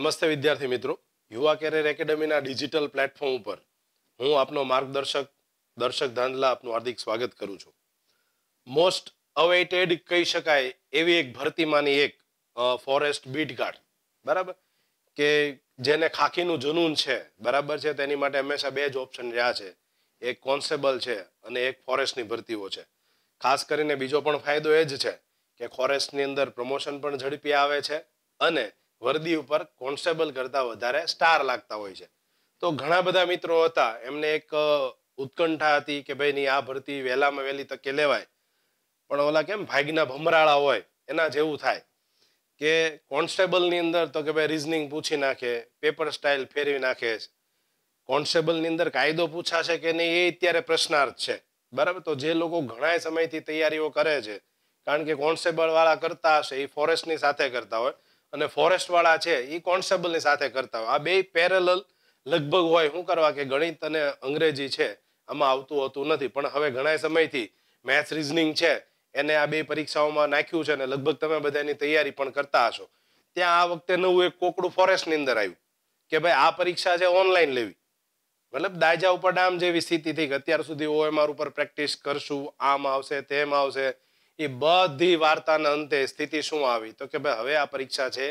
નમસ્તે વિદ્યાર્થી મિત્રો યુવા કેરિયર એકેડેમીના ડિજિટલ પ્લેટફોર્મ ઉપર હું આપનો માર્ગદર્શક દર્શક ધાંધલા આપનું હાર્દિક સ્વાગત કરું છું મોસ્ટ અવેઇટેડ કહી શકાય એવી એક ભરતીમાંની એક ફોરેસ્ટ બીટ ગાર્ડ બરાબર કે જેને ખાખીનું જનૂન છે બરાબર છે તેની માટે હંમેશા બે જ ઓપ્શન રહ્યા છે એક કોન્સ્ટેબલ છે અને એક ફોરેસ્ટની ભરતીઓ છે ખાસ કરીને બીજો પણ ફાયદો એ જ છે કે ફોરેસ્ટની અંદર પ્રમોશન પણ ઝડપી આવે છે અને વર્દી ઉપર કોન્સ્ટેબલ કરતા વધારે સ્ટાર લાગતા હોય છે તો ઘણા બધા મિત્રો હતા એમને એક ઉત્કંઠા હતી કે ભાઈ ની આ ભરતી વહેલામાં વહેલી તકે લેવાય પણ ઓલા કેમ ભાગના ભમરાળા હોય એના જેવું થાય કે કોન્સ્ટેબલની અંદર તો કે ભાઈ રિઝનિંગ પૂછી નાખે પેપર સ્ટાઇલ ફેરવી નાખે કોન્સ્ટેબલની અંદર કાયદો પૂછાશે કે નહીં એ અત્યારે પ્રશ્નાર્થ છે બરાબર તો જે લોકો ઘણા સમયથી તૈયારીઓ કરે છે કારણ કે કોન્સ્ટેબલ વાળા કરતા હશે એ ફોરેસ્ટની સાથે કરતા હોય અને ફોરેસ્ટવાળા છે એ કોન્સ્ટેબલની સાથે કરતા હોય આ બે પેરેલલ લગભગ હોય શું કરવા કે ગણિત અને અંગ્રેજી છે આમાં આવતું હોતું નથી પણ હવે ઘણા સમયથી મેથ્સ રિઝનિંગ છે એને આ બે પરીક્ષાઓમાં નાખ્યું છે અને લગભગ તમે બધાની તૈયારી પણ કરતા હશો ત્યાં આ વખતે નવું એક કોકડું ફોરેસ્ટની અંદર આવ્યું કે ભાઈ આ પરીક્ષા છે ઓનલાઈન લેવી મતલબ દાયજા ઉપર ડામ જેવી સ્થિતિ થઈ કે અત્યાર સુધી ઓએમઆર ઉપર પ્રેક્ટિસ કરશું આમ આવશે તેમ આવશે એ બધી વાર્તાના અંતે સ્થિતિ શું આવી તો કે ભાઈ હવે આ પરીક્ષા છે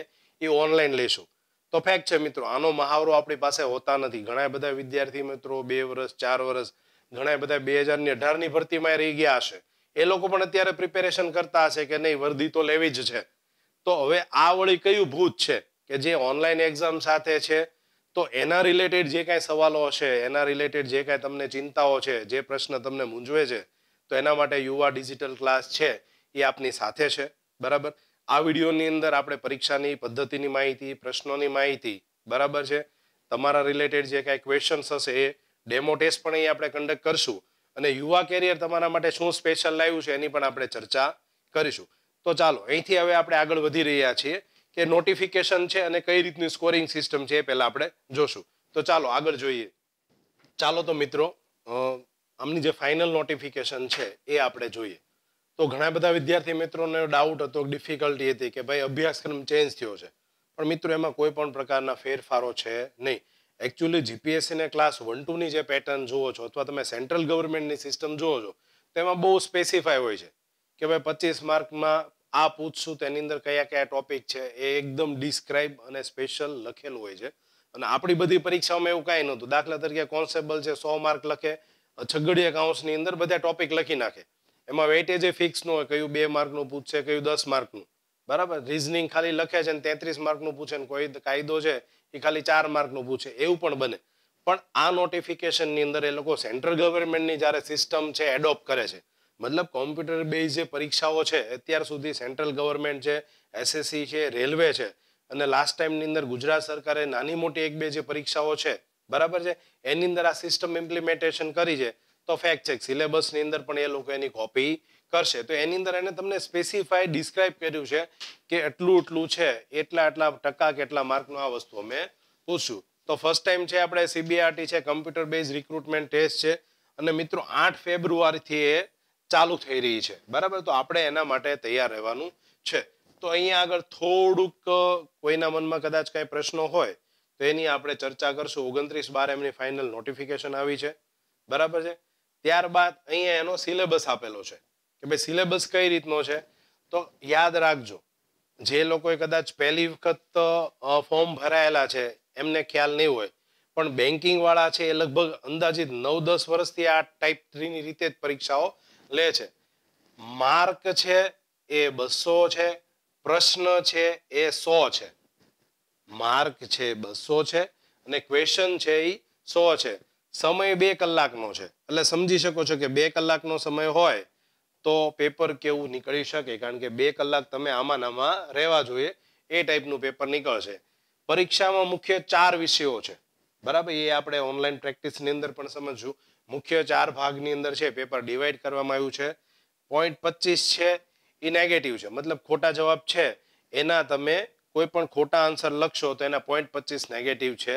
એ ઓનલાઈન લેશું તો ફેક્ટ છે મિત્રો આનો મહાવરો આપણી પાસે હોતા નથી ઘણા બધા વિદ્યાર્થી મિત્રો બે વર્ષ ચાર વર્ષ ઘણા બધા બે હજારની અઢારની ભરતીમાં રહી ગયા હશે એ લોકો પણ અત્યારે પ્રિપેરેશન કરતા હશે કે નહીં વર્દી તો લેવી જ છે તો હવે આ વળી કયું ભૂત છે કે જે ઓનલાઈન એક્ઝામ સાથે છે તો એના રિલેટેડ જે કાંઈ સવાલો હશે એના રિલેટેડ જે કાંઈ તમને ચિંતાઓ છે જે પ્રશ્ન તમને મૂંઝવે છે તો એના માટે યુવા ડિજિટલ ક્લાસ છે એ આપની સાથે છે બરાબર આ વિડીયોની અંદર આપણે પરીક્ષાની પદ્ધતિની માહિતી પ્રશ્નોની માહિતી બરાબર છે તમારા રિલેટેડ જે કાંઈ ક્વેશ્ચન્સ હશે એ ડેમો ટેસ્ટ પણ અહીં આપણે કન્ડક્ટ કરશું અને યુવા કેરિયર તમારા માટે શું સ્પેશિયલ લાવ્યું છે એની પણ આપણે ચર્ચા કરીશું તો ચાલો અહીંથી હવે આપણે આગળ વધી રહ્યા છીએ કે નોટિફિકેશન છે અને કઈ રીતની સ્કોરિંગ સિસ્ટમ છે એ પહેલાં આપણે જોશું તો ચાલો આગળ જોઈએ ચાલો તો મિત્રો આમની જે ફાઇનલ નોટિફિકેશન છે એ આપણે જોઈએ તો ઘણા બધા વિદ્યાર્થી મિત્રોને ડાઉટ હતો ડિફિકલ્ટી હતી કે ભાઈ અભ્યાસક્રમ ચેન્જ થયો છે પણ મિત્રો એમાં કોઈ પણ પ્રકારના ફેરફારો છે નહીં એકચ્યુઅલી જીપીએસસીને ક્લાસ વન ટુની જે પેટર્ન જુઓ છો અથવા તમે સેન્ટ્રલ ગવર્મેન્ટની સિસ્ટમ જુઓ છો તેમાં બહુ સ્પેસિફાય હોય છે કે ભાઈ પચીસ માર્કમાં આ પૂછશું તેની અંદર કયા કયા ટોપિક છે એ એકદમ ડિસ્ક્રાઇબ અને સ્પેશિયલ લખેલું હોય છે અને આપણી બધી પરીક્ષાઓમાં એવું કાંઈ નહોતું દાખલા તરીકે કોન્સ્ટેબલ છે સો માર્ક લખે છગડીય કાઉન્સની અંદર બધા ટોપિક લખી નાખે એમાં વેઇટેજ એ ફિક્સનું હોય કયું બે માર્કનું પૂછશે કયું દસ માર્કનું બરાબર રિઝનિંગ ખાલી લખે છે ને તેત્રીસ માર્કનું પૂછે ને કોઈ કાયદો છે એ ખાલી ચાર માર્કનું પૂછે એવું પણ બને પણ આ નોટિફિકેશનની અંદર એ લોકો સેન્ટ્રલ ગવર્મેન્ટની જ્યારે સિસ્ટમ છે એડોપ્ટ કરે છે મતલબ કોમ્પ્યુટર બેઝ જે પરીક્ષાઓ છે અત્યાર સુધી સેન્ટ્રલ ગવર્મેન્ટ છે એસએસસી છે રેલવે છે અને લાસ્ટ ટાઈમની અંદર ગુજરાત સરકારે નાની મોટી એક બે જે પરીક્ષાઓ છે બરાબર છે એની અંદર આ સિસ્ટમ ઇમ્પ્લિમેન્ટેશન કરી છે તો ફેક્ટ ચેક સિલેબસની અંદર પણ એ લોકો એની કોપી કરશે તો એની અંદર એને તમને સ્પેસિફાઈ ડિસ્ક્રાઇબ કર્યું છે કે એટલું એટલું છે એટલા એટલા ટકા કેટલા માર્કનું આ વસ્તુ અમે પૂછ્યું તો ફર્સ્ટ ટાઈમ છે આપણે સીબીઆરટી છે કમ્પ્યુટર બેઝ રિક્રુટમેન્ટ ટેસ્ટ છે અને મિત્રો આઠ ફેબ્રુઆરીથી એ ચાલુ થઈ રહી છે બરાબર તો આપણે એના માટે તૈયાર રહેવાનું છે તો અહીંયા આગળ થોડુંક કોઈના મનમાં કદાચ કાંઈ પ્રશ્નો હોય તો એની આપણે ચર્ચા કરશું ઓગણત્રીસ બાર એમની ફાઇનલ નોટિફિકેશન આવી છે બરાબર છે ત્યારબાદ અહીંયા એનો સિલેબસ આપેલો છે કે ભાઈ સિલેબસ કઈ રીતનો છે તો યાદ રાખજો જે લોકોએ કદાચ પહેલી વખત ફોર્મ ભરાયેલા છે એમને ખ્યાલ નહીં હોય પણ બેન્કિંગવાળા છે એ લગભગ અંદાજિત નવ દસ વર્ષથી આ ટાઈપ થ્રીની રીતે જ પરીક્ષાઓ લે છે માર્ક છે એ બસો છે પ્રશ્ન છે એ સો છે માર્ક છે બસો છે અને ક્વેશ્ચન છે એ સો છે સમય બે કલાકનો છે એટલે સમજી શકો છો કે બે કલાકનો સમય હોય તો પેપર કેવું નીકળી શકે કારણ કે બે કલાક તમે આમાં આમાં રહેવા જોઈએ એ ટાઈપનું પેપર નીકળશે પરીક્ષામાં મુખ્ય ચાર વિષયો છે બરાબર એ આપણે ઓનલાઈન પ્રેક્ટિસની અંદર પણ સમજશું મુખ્ય ચાર ભાગની અંદર છે પેપર ડિવાઈડ કરવામાં આવ્યું છે પોઈન્ટ પચીસ છે એ નેગેટિવ છે મતલબ ખોટા જવાબ છે એના તમે કોઈ પણ ખોટા આન્સર લખશો તો એના પોઈન્ટ પચીસ નેગેટિવ છે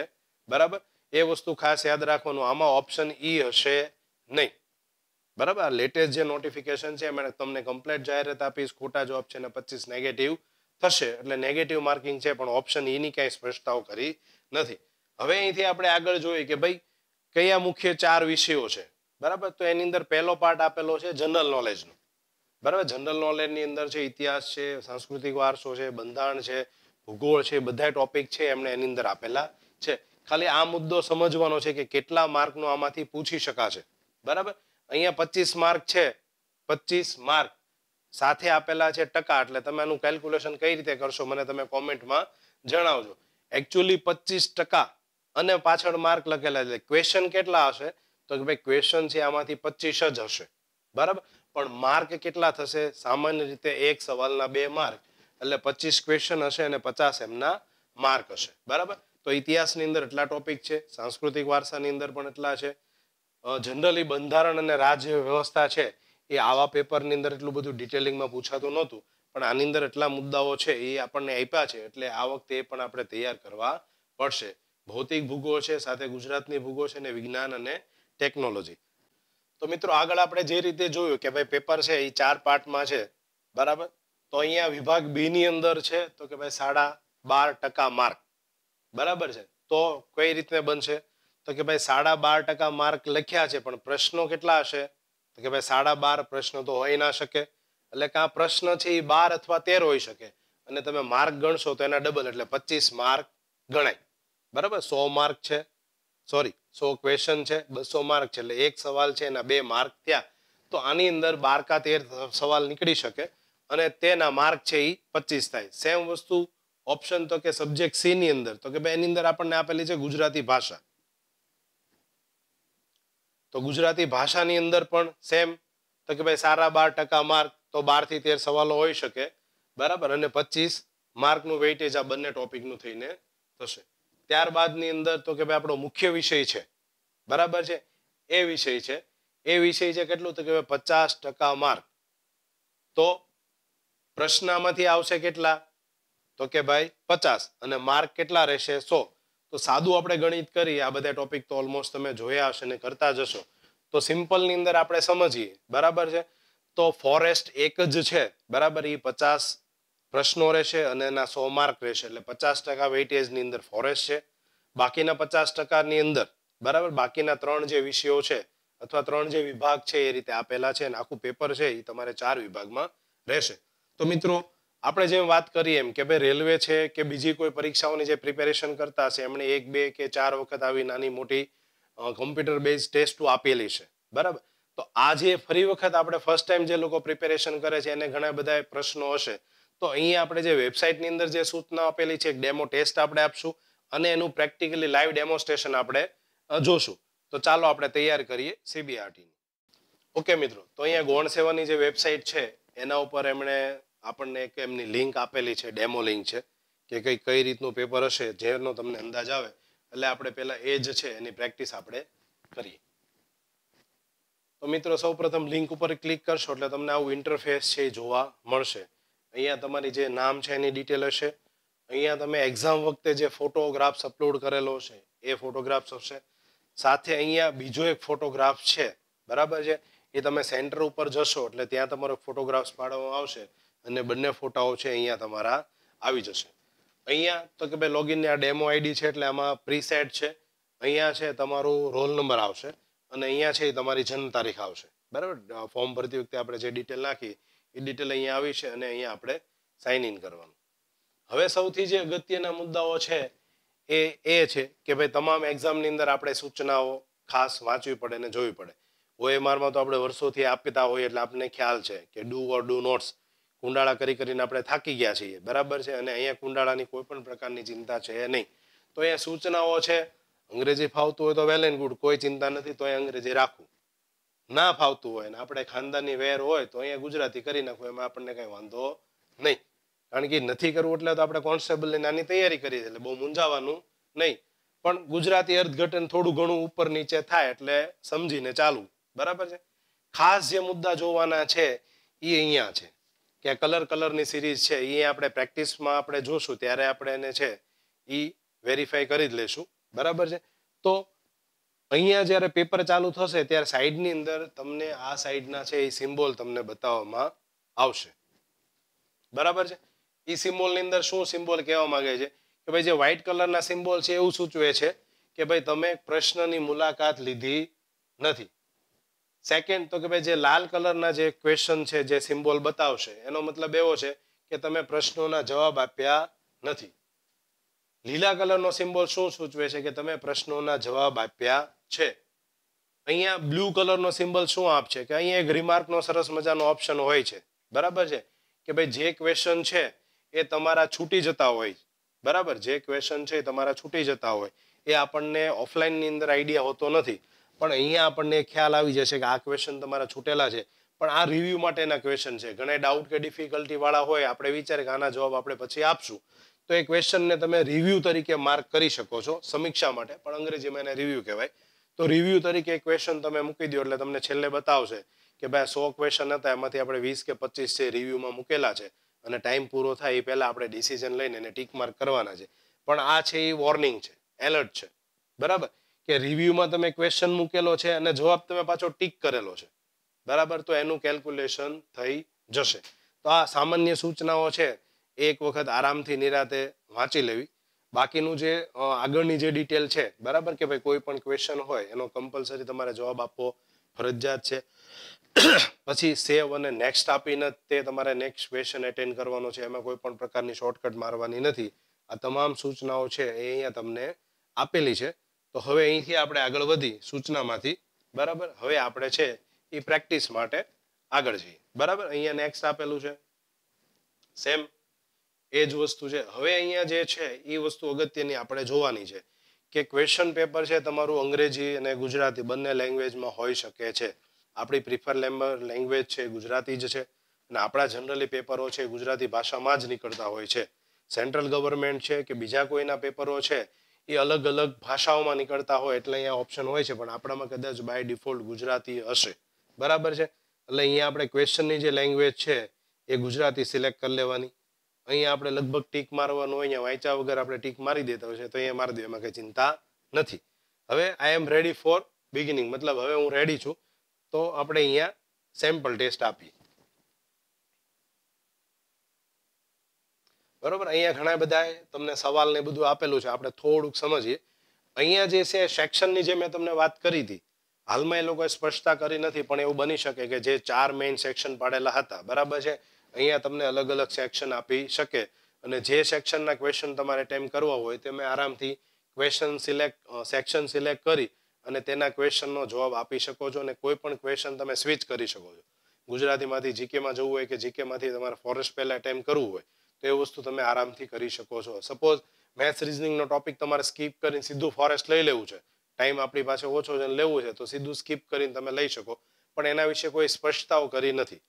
બરાબર એ વસ્તુ ખાસ યાદ રાખવાનું આમાં ઓપ્શન ઈ e હશે નહીં બરાબર લેટેસ્ટ જે નોટિફિકેશન છે એમણે તમને કમ્પ્લેટ જાહેરાત આપીશ ખોટા જવાબ છે અને પચીસ નેગેટિવ થશે એટલે નેગેટિવ માર્કિંગ છે પણ ઓપ્શન ઈની કાંઈ સ્પષ્ટતાઓ કરી નથી હવે અહીંથી આપણે આગળ જોઈએ કે ભાઈ કયા મુખ્ય ચાર વિષયો છે બરાબર તો એની અંદર પહેલો પાર્ટ આપેલો છે જનરલ નોલેજનો બરાબર જનરલ નોલેજની અંદર છે ઇતિહાસ છે સાંસ્કૃતિક વારસો છે બંધારણ છે ભૂગોળ છે બધા ટોપિક છે એમણે એની અંદર આપેલા છે ખાલી આ મુદ્દો સમજવાનો છે કે કેટલા માર્કનો આમાંથી પૂછી શકાશે બરાબર અહીંયા પચીસ માર્ક છે પચીસ માર્ક સાથે આપેલા છે ટકા એટલે તમે આનું કેલ્ક્યુલેશન કઈ રીતે કરશો મને તમે કોમેન્ટમાં જણાવજો એકચ્યુઅલી પચીસ ટકા અને પાછળ માર્ક લખેલા છે ક્વેશ્ચન કેટલા હશે તો કે ભાઈ ક્વેશ્ચન છે આમાંથી પચીસ જ હશે બરાબર પણ માર્ક કેટલા થશે સામાન્ય રીતે એક સવાલના બે માર્ક એટલે પચીસ ક્વેશ્ચન હશે અને પચાસ એમના માર્ક હશે બરાબર તો ઇતિહાસની અંદર એટલા ટોપિક છે સાંસ્કૃતિક વારસાની અંદર પણ એટલા છે જનરલી બંધારણ અને રાજ્ય વ્યવસ્થા છે એ આવા પેપરની અંદર એટલું બધું ડિટેલિંગમાં પૂછાતું નહોતું પણ આની અંદર એટલા મુદ્દાઓ છે એ આપણને આપ્યા છે એટલે આ વખતે એ પણ આપણે તૈયાર કરવા પડશે ભૌતિક ભૂગો છે સાથે ગુજરાતની ભૂગો છે અને વિજ્ઞાન અને ટેકનોલોજી તો મિત્રો આગળ આપણે જે રીતે જોયું કે ભાઈ પેપર છે એ ચાર પાર્ટમાં છે બરાબર તો અહીંયા વિભાગ બી ની અંદર છે તો કે ભાઈ સાડા બાર ટકા માર્ક બરાબર છે તો કઈ રીતને બનશે તો કે ભાઈ સાડા બાર ટકા માર્ક લખ્યા છે પણ પ્રશ્નો કેટલા હશે તો કે ભાઈ સાડા બાર પ્રશ્નો તો હોય ના શકે એટલે કે આ પ્રશ્ન છે એ બાર અથવા તેર હોઈ શકે અને તમે માર્ક ગણશો તો એના ડબલ એટલે પચીસ માર્ક ગણાય બરાબર સો માર્ક છે સોરી સો ક્વેશ્ચન છે બસો માર્ક છે એટલે એક સવાલ છે એના બે માર્ક થયા તો આની અંદર બાર કા તેર સવાલ નીકળી શકે અને તેના માર્ક છે એ પચીસ થાય સેમ વસ્તુ ઓપ્શન તો કે સબ્જેક્ટ સી ની અંદર તો કે ભાઈ એની અંદર આપણને આપેલી છે ગુજરાતી ભાષા તો ગુજરાતી ભાષાની અંદર પણ સેમ તો કે ભાઈ સારા બાર ટકા માર્ક તો બારથી તેર સવાલો હોઈ શકે બરાબર અને પચીસ માર્કનું વેઇટેજ આ બંને ટોપિકનું થઈને થશે ત્યારબાદની અંદર તો કે ભાઈ આપણો મુખ્ય વિષય છે બરાબર છે એ વિષય છે એ વિષય છે કેટલું તો કે ભાઈ પચાસ ટકા માર્ક તો પ્રશ્ન આમાંથી આવશે કેટલા તો કે ભાઈ પચાસ અને માર્ક કેટલા રહેશે સો તો સાદું આપણે ગણિત કરીએ આ બધા ટોપિક તો ઓલમોસ્ટ તમે જોયા હશે ને કરતા જશો તો સિમ્પલની અંદર આપણે સમજીએ બરાબર છે તો ફોરેસ્ટ એક જ છે બરાબર એ પચાસ પ્રશ્નો રહેશે અને એના સો માર્ક રહેશે એટલે પચાસ ટકા વેઇટેજની અંદર ફોરેસ્ટ છે બાકીના પચાસ ટકાની અંદર બરાબર બાકીના ત્રણ જે વિષયો છે અથવા ત્રણ જે વિભાગ છે એ રીતે આપેલા છે અને આખું પેપર છે એ તમારે ચાર વિભાગમાં રહેશે તો મિત્રો આપણે જેમ વાત કરીએ એમ કે ભાઈ રેલવે છે કે બીજી કોઈ પરીક્ષાઓની જે પ્રિપેરેશન કરતા હશે એમણે એક બે કે ચાર વખત આવી નાની મોટી કોમ્પ્યુટર બેઝ ટેસ્ટો આપેલી છે બરાબર તો આ જે ફરી વખત આપણે ફર્સ્ટ ટાઈમ જે લોકો પ્રિપેરેશન કરે છે એને ઘણા બધા પ્રશ્નો હશે તો અહીંયા આપણે જે વેબસાઇટની અંદર જે સૂચના આપેલી છે એક ડેમો ટેસ્ટ આપણે આપશું અને એનું પ્રેક્ટિકલી લાઈવ ડેમોન્સ્ટ્રેશન આપણે જોશું તો ચાલો આપણે તૈયાર કરીએ સીબીઆરટીની ઓકે મિત્રો તો અહીંયા ગોણ સેવાની જે વેબસાઇટ છે એના ઉપર એમણે આપણને એક એમની લિંક આપેલી છે ડેમો લિંક છે કે કઈ કઈ રીતનું પેપર હશે જેનો તમને અંદાજ આવે એટલે આપણે પહેલાં એ જ છે એની પ્રેક્ટિસ આપણે કરીએ તો મિત્રો સૌપ્રથમ લિંક ઉપર ક્લિક કરશો એટલે તમને આવું ઇન્ટરફેસ છે જોવા મળશે અહીંયા તમારી જે નામ છે એની ડિટેલ હશે અહીંયા તમે એક્ઝામ વખતે જે ફોટોગ્રાફ્સ અપલોડ કરેલો છે એ ફોટોગ્રાફ્સ હશે સાથે અહીંયા બીજો એક ફોટોગ્રાફ છે બરાબર છે એ તમે સેન્ટર ઉપર જશો એટલે ત્યાં તમારો ફોટોગ્રાફ્સ પાડવામાં આવશે અને બંને ફોટાઓ છે અહીંયા તમારા આવી જશે અહીંયા તો કે ભાઈ લોગિનની આ ડેમો આઈડી છે એટલે આમાં પ્રીસેટ છે અહીંયા છે તમારો રોલ નંબર આવશે અને અહીંયા છે તમારી જન્મ તારીખ આવશે બરાબર ફોર્મ ભરતી વખતે આપણે જે ડિટેલ નાખીએ એ ડિટેલ અહીંયા આવી છે અને અહીંયા આપણે સાઇન ઇન કરવાનું હવે સૌથી જે અગત્યના મુદ્દાઓ છે એ એ છે કે ભાઈ તમામ એક્ઝામની અંદર આપણે સૂચનાઓ ખાસ વાંચવી પડે અને જોવી પડે ઓએમઆરમાં તો આપણે વર્ષોથી આપતા હોય એટલે આપણને ખ્યાલ છે કે ડુ ઓર ડુ નોટ્સ કુંડાળા કરી કરીને આપણે થાકી ગયા છીએ બરાબર છે અને અહીંયા કુંડાળાની કોઈ પણ પ્રકારની ચિંતા છે નહીં તો અહીંયા સૂચનાઓ છે અંગ્રેજી ફાવતું હોય તો વેલ એન્ડ ગુડ કોઈ ચિંતા નથી તો અહીંયા અંગ્રેજી રાખવું ના ફાવતું હોય ને આપણે ખાનદાની વેર હોય તો અહીંયા ગુજરાતી કરી નાખવું એમાં આપણને કંઈ વાંધો નહીં કારણ કે નથી કરવું એટલે તો આપણે કોન્સ્ટેબલની નાની તૈયારી કરી એટલે બહુ મૂંઝાવાનું નહીં પણ ગુજરાતી અર્થઘટન થોડું ઘણું ઉપર નીચે થાય એટલે સમજીને ચાલવું બરાબર છે ખાસ જે મુદ્દા જોવાના છે એ અહીંયા છે કે કલર કલરની સિરીઝ છે એ આપણે પ્રેક્ટિસમાં આપણે જોશું ત્યારે આપણે એને છે એ વેરીફાઈ કરી જ લેશું બરાબર છે તો અહીંયા જ્યારે પેપર ચાલુ થશે ત્યારે સાઈડની અંદર તમને આ સાઈડના છે એ સિમ્બોલ તમને બતાવવામાં આવશે બરાબર છે એ સિમ્બોલની અંદર શું સિમ્બોલ કહેવા માંગે છે કે ભાઈ જે વ્હાઇટ કલરના સિમ્બોલ છે એવું સૂચવે છે કે ભાઈ તમે પ્રશ્નની મુલાકાત લીધી નથી સેકન્ડ તો કે ભાઈ જે લાલ કલરના જે ક્વેશ્ચન છે જે સિમ્બોલ બતાવશે એનો મતલબ એવો છે કે તમે પ્રશ્નોના જવાબ આપ્યા નથી લીલા કલરનો સિમ્બોલ શું સૂચવે છે કે તમે પ્રશ્નોના જવાબ આપ્યા છે અહીંયા બ્લુ કલરનો સિમ્બોલ શું આપશે કે અહીંયા એક રિમાર્કનો સરસ મજાનો ઓપ્શન હોય છે બરાબર છે કે ભાઈ જે ક્વેશ્ચન છે એ તમારા છૂટી જતા હોય બરાબર જે ક્વેશ્ચન છે એ તમારા છૂટી જતા હોય એ આપણને ઓફલાઈનની અંદર આઈડિયા હોતો નથી પણ અહીંયા આપણને ખ્યાલ આવી જશે કે આ ક્વેશ્ચન તમારા છૂટેલા છે પણ આ રિવ્યૂ માટેના ક્વેશ્ચન છે ઘણા ડાઉટ કે ડિફિકલ્ટીવાળા હોય આપણે વિચારે કે આના જવાબ આપણે પછી આપશું તો એ ક્વેશ્ચનને તમે રિવ્યૂ તરીકે માર્ક કરી શકો છો સમીક્ષા માટે પણ અંગ્રેજીમાં એને રિવ્યૂ કહેવાય તો રિવ્યૂ તરીકે ક્વેશ્ચન તમે મૂકી દો એટલે તમને છેલ્લે બતાવશે કે ભાઈ સો ક્વેશ્ચન હતા એમાંથી આપણે વીસ કે પચીસ છે રિવ્યૂમાં મૂકેલા છે અને ટાઈમ પૂરો થાય એ પહેલાં આપણે ડિસિઝન લઈને એને ટીક માર્ક કરવાના છે પણ આ છે એ વોર્નિંગ છે એલર્ટ છે બરાબર કે રિવ્યુમાં તમે ક્વેશ્ચન મૂકેલો છે અને જવાબ તમે પાછો ટીક કરેલો છે બરાબર તો એનું કેલ્ક્યુલેશન થઈ જશે તો આ સામાન્ય સૂચનાઓ છે એક વખત આરામથી નિરાતે વાંચી લેવી બાકીનું જે આગળની જે ડિટેલ છે બરાબર કે ભાઈ કોઈ પણ ક્વેશ્ચન હોય એનો કમ્પલસરી તમારે જવાબ આપવો ફરજિયાત છે પછી સેવ અને નેક્સ્ટ આપીને તે તમારે નેક્સ્ટ ક્વેશ્ચન એટેન્ડ કરવાનો છે એમાં કોઈ પણ પ્રકારની શોર્ટકટ મારવાની નથી આ તમામ સૂચનાઓ છે એ અહીંયા તમને આપેલી છે તો હવે અહીંથી આપણે આગળ વધી સૂચનામાંથી બરાબર હવે આપણે છે એ પ્રેક્ટિસ માટે આગળ જઈએ બરાબર અહીંયા નેક્સ્ટ આપેલું છે સેમ એ જ વસ્તુ છે હવે અહીંયા જે છે એ વસ્તુ અગત્યની આપણે જોવાની છે કે ક્વેશ્ચન પેપર છે તમારું અંગ્રેજી અને ગુજરાતી બંને લેંગ્વેજમાં હોઈ શકે છે આપણી પ્રિફર લેમ્બર લેંગ્વેજ છે ગુજરાતી જ છે અને આપણા જનરલી પેપરો છે ગુજરાતી ભાષામાં જ નીકળતા હોય છે સેન્ટ્રલ ગવર્મેન્ટ છે કે બીજા કોઈના પેપરો છે એ અલગ અલગ ભાષાઓમાં નીકળતા હોય એટલે અહીંયા ઓપ્શન હોય છે પણ આપણામાં કદાચ બાય ડિફોલ્ટ ગુજરાતી હશે બરાબર છે એટલે અહીંયા આપણે ક્વેશ્ચનની જે લેંગ્વેજ છે એ ગુજરાતી સિલેક્ટ કરી લેવાની અહીંયા આપણે લગભગ ટીક મારવાનું હોય અહીંયા વાંચ્યા વગર આપણે ટીક મારી દેતા હોય છે તો અહીંયા મારી દો એમાં કંઈ ચિંતા નથી હવે I am ready for beginning મતલબ હવે હું રેડી છું તો આપણે અહીંયા સેમ્પલ ટેસ્ટ આપીએ બરોબર અહીંયા ઘણા બધાએ તમને સવાલ ને બધું આપેલું છે આપણે થોડુંક સમજીએ અહીંયા જે છે સેક્શનની જે મેં તમને વાત કરી હતી હાલમાં એ લોકોએ સ્પષ્ટતા કરી નથી પણ એવું બની શકે કે જે ચાર મેઇન સેક્શન પાડેલા હતા બરાબર છે અહીંયા તમને અલગ અલગ સેક્શન આપી શકે અને જે સેક્શનના ક્વેશ્ચન તમારે ટાઈમ કરવા હોય તે મેં આરામથી ક્વેશ્ચન સિલેક્ટ સેક્શન સિલેક્ટ કરી અને તેના ક્વેશ્ચનનો જવાબ આપી શકો છો અને કોઈ પણ ક્વેશ્ચન તમે સ્વિચ કરી શકો છો ગુજરાતીમાંથી જીકેમાં જવું હોય કે જીકેમાંથી તમારે ફોરેસ્ટ પહેલાં અટેમ્પ કરવું હોય તો એ વસ્તુ તમે આરામથી કરી શકો છો સપોઝ મેથ્સ રિઝનિંગનો ટોપિક તમારે સ્કીપ કરીને સીધું ફોરેસ્ટ લઈ લેવું છે ટાઈમ આપણી પાસે ઓછો છે લેવું છે તો સીધું સ્કીપ કરીને તમે લઈ શકો પણ એના વિશે કોઈ સ્પષ્ટતાઓ કરી નથી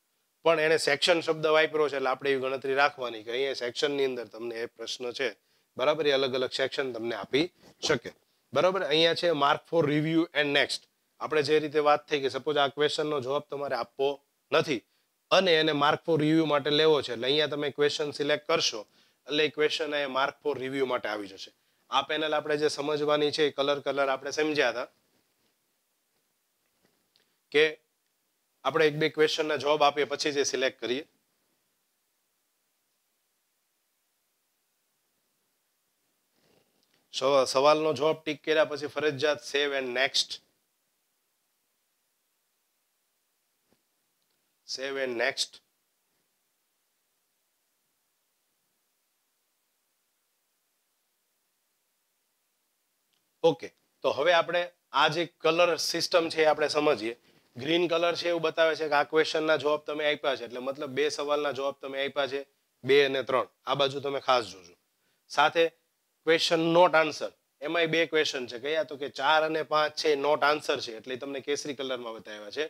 પણ એણે સેક્શન શબ્દ વાપર્યો છે એટલે આપણે એવી ગણતરી રાખવાની કે અહીંયા સેક્શનની અંદર તમને એ પ્રશ્ન છે બરાબર એ અલગ અલગ સેક્શન તમને આપી શકે બરાબર અહીંયા છે mark for review and next આપણે જે રીતે વાત થઈ કે સપોઝ આ ક્વેશ્ચનનો જવાબ તમારે આપવો નથી અને એને માર્ક ફોર રિવ્યુ માટે લેવો છે એટલે અહીંયા તમે ક્વેશ્ચન સિલેક્ટ કરશો એટલે એ ક્વેશ્ચન અહીંયા માર્ક ફોર રિવ્યુ માટે આવી જશે આ પેનલ આપણે જે સમજવાની છે એ કલર કલર આપણે સમજ્યા હતા કે આપણે એક બે ના જવાબ આપીએ પછી જે સિલેક્ટ કરીએ સવાલનો જવાબ ટીક કર્યા પછી ફરજિયાત save and next save and next okay તો હવે આપણે આ જે કલર સિસ્ટમ છે એ આપણે સમજીએ ગ્રીન કલર છે એવું બતાવે છે કે આ ક્વેશ્ચનના જવાબ તમે આપ્યા છે એટલે મતલબ બે સવાલના જવાબ તમે આપ્યા છે બે અને ત્રણ આ બાજુ તમે ખાસ જોજો સાથે ક્વેશ્ચન નોટ આન્સર એમાંય બે ક્વેશ્ચન છે કયા તો કે ચાર અને પાંચ છે નોટ આન્સર છે એટલે તમને કેસરી કલરમાં બતાવ્યા છે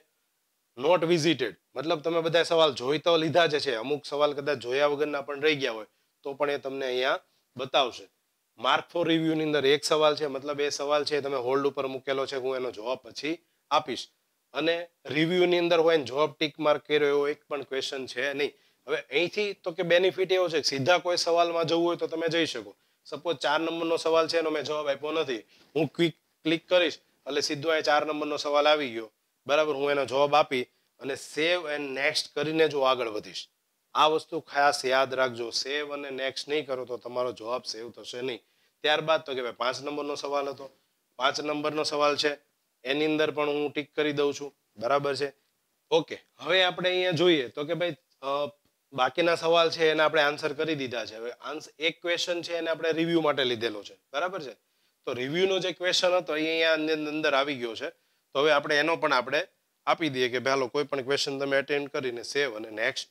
નોટ વિઝિટેડ મતલબ તમે બધા સવાલ જોઈ તો લીધા જ છે અમુક સવાલ કદાચ જોયા વગરના પણ રહી ગયા હોય તો પણ એ તમને અહીંયા બતાવશે માર્ક ફોર રિવ્યુની અંદર એક સવાલ છે મતલબ એ સવાલ છે તમે હોલ્ડ ઉપર મૂકેલો છે હું એનો જવાબ પછી આપીશ અને રિવ્યુની અંદર હોય જોબ ટીક માર્ક કર્યો એવો એક પણ ક્વેશ્ચન છે નહીં હવે અહીંથી તો કે બેનિફિટ એવો છે સીધા કોઈ સવાલમાં જવું હોય તો તમે જઈ શકો સપોઝ ચાર નંબરનો સવાલ છે એનો મેં જવાબ આપ્યો નથી હું ક્વિક ક્લિક કરીશ એટલે સીધો અહીં ચાર નંબરનો સવાલ આવી ગયો બરાબર હું એનો જવાબ આપી અને સેવ એન્ડ નેક્સ્ટ કરીને જો આગળ વધીશ આ વસ્તુ ખાસ યાદ રાખજો સેવ અને નેક્સ્ટ નહીં કરો તો તમારો જવાબ સેવ થશે નહીં ત્યારબાદ તો કે ભાઈ પાંચ નંબરનો સવાલ હતો પાંચ નંબરનો સવાલ છે એની અંદર પણ હું ટીક કરી દઉં છું બરાબર છે ઓકે હવે આપણે અહીંયા જોઈએ તો કે ભાઈ બાકીના સવાલ છે એને આપણે આન્સર કરી દીધા છે હવે આન્સર એક ક્વેશ્ચન છે એને આપણે રિવ્યૂ માટે લીધેલો છે બરાબર છે તો રિવ્યૂનો જે ક્વેશ્ચન હતો એ અહીંયા અંદર આવી ગયો છે તો હવે આપણે એનો પણ આપણે આપી દઈએ કે ભાઈ કોઈ પણ ક્વેશ્ચન તમે અટેન્ડ કરીને સેવ અને નેક્સ્ટ